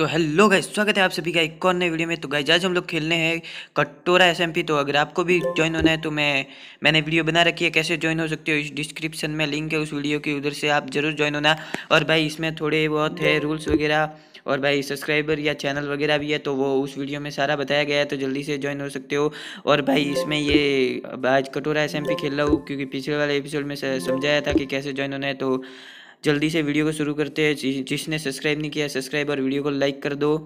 तो hello guys स्वागत है आप सभी का एक और नए वीडियो में तो गाइस आज हम लोग खेलने हैं कटोरा एसएमपी तो अगर आपको भी ज्वाइन होना है तो मैं मैंने वीडियो बना रखी है कैसे ज्वाइन हो सकते हो इस डिस्क्रिप्शन में लिंक है उस वीडियो की उधर से आप जरूर ज्वाइन होना और भाई इसमें थोड़े बहुत है रूल्स वगैरह और भाई सब्सक्राइबर या चैनल वगैरह भी है तो वो उस वीडियो में सारा बताया गया है तो जल्दी से ज्वाइन हो सकते हो और भाई इसमें ये आज कटोरा एस खेल रहा हूँ क्योंकि पिछले वाले एपिसोड में समझाया था कि कैसे ज्वाइन होना है तो जल्दी से वीडियो को शुरू करते हैं जिसने सब्सक्राइब नहीं किया सब्सक्राइब और वीडियो को लाइक कर दो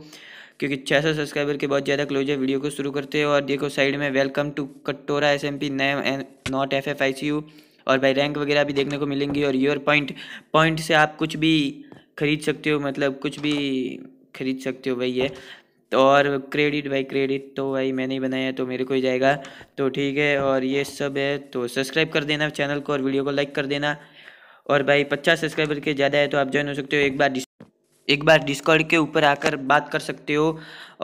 क्योंकि 600 सब्सक्राइबर के बहुत ज़्यादा क्लोज है वीडियो को शुरू करते हो और देखो साइड में वेलकम टू कटोरा एस एम पी नए not F F I C U और भाई रैंक वगैरह भी देखने को मिलेंगी और योर पॉइंट पॉइंट से आप कुछ भी खरीद सकते हो मतलब कुछ भी खरीद सकते हो भाई ये तो और क्रेडिट भाई क्रेडिट तो भाई मैंने ही बनाया तो मेरे को ही जाएगा तो ठीक है और ये सब है तो सब्सक्राइब कर देना चैनल को और वीडियो को लाइक कर देना और भाई पचास सब्सक्राइबर के ज़्यादा है तो आप ज्वाइन हो सकते हो एक बार एक बार डिस्कॉर्ड के ऊपर आकर बात कर सकते हो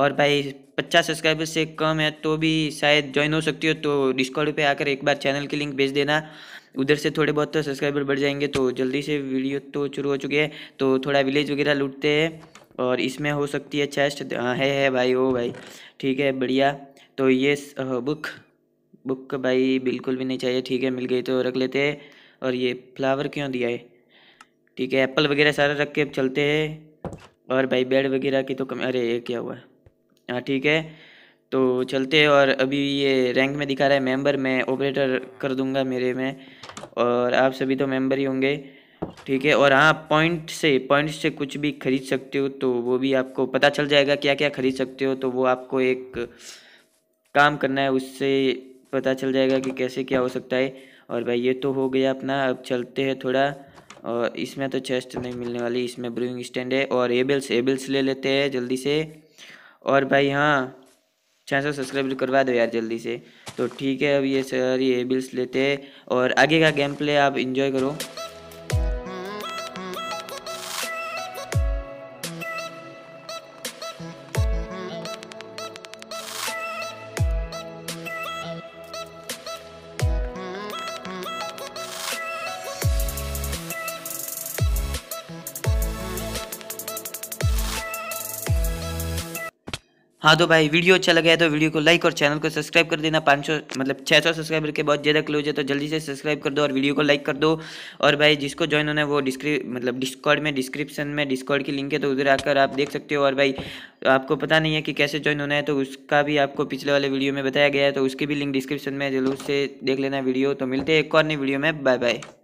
और भाई पचास सब्सक्राइबर से कम है तो भी शायद ज्वाइन हो सकती हो तो डिस्कॉर्ड पे आकर एक बार चैनल की लिंक भेज देना उधर से थोड़े बहुत तो सब्सक्राइबर बढ़ जाएंगे तो जल्दी से वीडियो तो शुरू हो चुकी है तो थोड़ा विलेज वगैरह लूटते हैं और इसमें हो सकती है चेस्ट हाँ, है है भाई ओ भाई ठीक है बढ़िया तो ये बुक बुक हाँ, भाई बिल्कुल भी नहीं चाहिए ठीक है मिल गई तो रख लेते हैं और ये फ्लावर क्यों दिया है ठीक है एप्पल वगैरह सारा रख के चलते हैं और भाई बेड वगैरह की तो कम अरे ये क्या हुआ हाँ ठीक है तो चलते हैं और अभी ये रैंक में दिखा रहा है मेंबर मैं ऑपरेटर कर दूंगा मेरे में और आप सभी तो मेंबर ही होंगे ठीक है और हाँ पॉइंट से पॉइंट से कुछ भी खरीद सकते हो तो वो भी आपको पता चल जाएगा क्या क्या खरीद सकते हो तो वो आपको एक काम करना है उससे पता चल जाएगा कि कैसे क्या हो सकता है और भाई ये तो हो गया अपना अब चलते हैं थोड़ा और इसमें तो चेस्ट नहीं मिलने वाली इसमें ब्रूइंग स्टैंड है और एबल्स एबल्स ले लेते हैं जल्दी से और भाई हाँ छः सौ सब्सक्राइब करवा दो यार जल्दी से तो ठीक है अब ये सारी एबल्स लेते हैं और आगे का गेम प्ले आप इन्जॉय करो हाँ तो भाई वीडियो अच्छा लगा है तो वीडियो को लाइक और चैनल को सब्सक्राइब कर देना 500 मतलब 600 सब्सक्राइबर के बहुत ज़्यादा क्लोज है तो जल्दी से सब्सक्राइब कर दो और वीडियो को लाइक कर दो और भाई जिसको ज्वाइन होना है वो डिस्क्रि मतलब डिस्कॉर्ड में डिस्क्रिप्शन में डिस्कॉर्ड की लिंक है तो उधर आकर आप देख सकते हो और भाई आपको पता नहीं है कि कैसे ज्वाइन होना है तो उसका भी आपको पिछले वाले वीडियो में बताया गया है तो उसकी भी लिंक डिस्क्रिप्शन में जरूर से देख लेना वीडियो तो मिलते हैं एक और नई वीडियो में बाय बाय